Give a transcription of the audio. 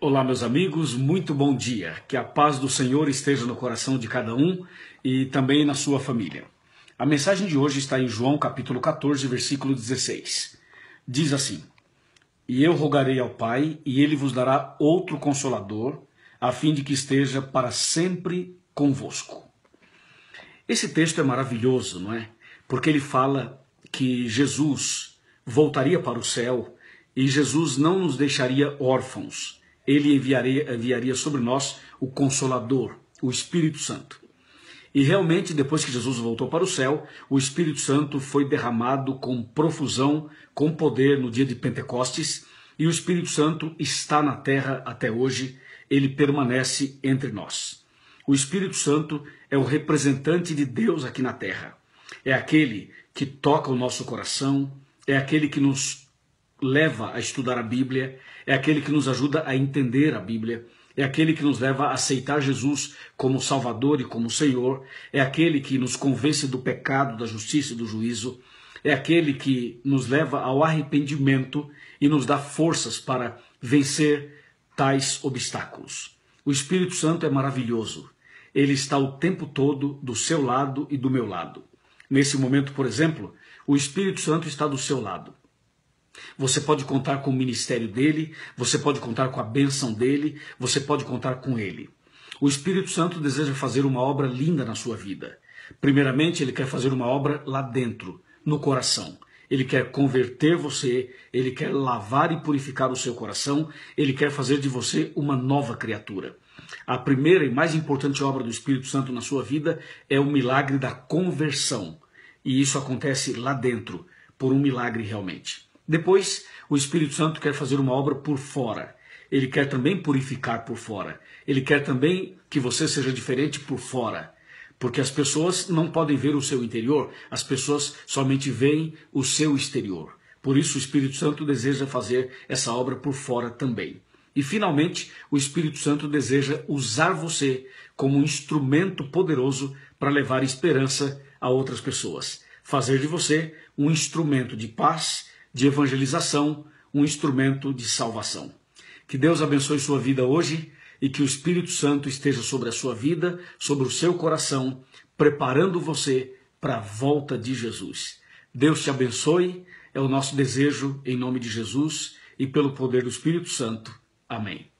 Olá, meus amigos, muito bom dia. Que a paz do Senhor esteja no coração de cada um e também na sua família. A mensagem de hoje está em João capítulo 14, versículo 16. Diz assim: E eu rogarei ao Pai, e ele vos dará outro consolador, a fim de que esteja para sempre convosco. Esse texto é maravilhoso, não é? Porque ele fala que Jesus voltaria para o céu e Jesus não nos deixaria órfãos ele enviaria, enviaria sobre nós o Consolador, o Espírito Santo. E realmente, depois que Jesus voltou para o céu, o Espírito Santo foi derramado com profusão, com poder no dia de Pentecostes, e o Espírito Santo está na terra até hoje, ele permanece entre nós. O Espírito Santo é o representante de Deus aqui na terra. É aquele que toca o nosso coração, é aquele que nos leva a estudar a Bíblia, é aquele que nos ajuda a entender a Bíblia, é aquele que nos leva a aceitar Jesus como Salvador e como Senhor, é aquele que nos convence do pecado, da justiça e do juízo, é aquele que nos leva ao arrependimento e nos dá forças para vencer tais obstáculos. O Espírito Santo é maravilhoso. Ele está o tempo todo do seu lado e do meu lado. Nesse momento, por exemplo, o Espírito Santo está do seu lado. Você pode contar com o ministério dele, você pode contar com a bênção dele, você pode contar com ele. O Espírito Santo deseja fazer uma obra linda na sua vida. Primeiramente, ele quer fazer uma obra lá dentro, no coração. Ele quer converter você, ele quer lavar e purificar o seu coração, ele quer fazer de você uma nova criatura. A primeira e mais importante obra do Espírito Santo na sua vida é o milagre da conversão. E isso acontece lá dentro, por um milagre realmente. Depois, o Espírito Santo quer fazer uma obra por fora. Ele quer também purificar por fora. Ele quer também que você seja diferente por fora. Porque as pessoas não podem ver o seu interior, as pessoas somente veem o seu exterior. Por isso, o Espírito Santo deseja fazer essa obra por fora também. E, finalmente, o Espírito Santo deseja usar você como um instrumento poderoso para levar esperança a outras pessoas. Fazer de você um instrumento de paz, de evangelização, um instrumento de salvação. Que Deus abençoe sua vida hoje e que o Espírito Santo esteja sobre a sua vida, sobre o seu coração, preparando você para a volta de Jesus. Deus te abençoe, é o nosso desejo em nome de Jesus e pelo poder do Espírito Santo. Amém.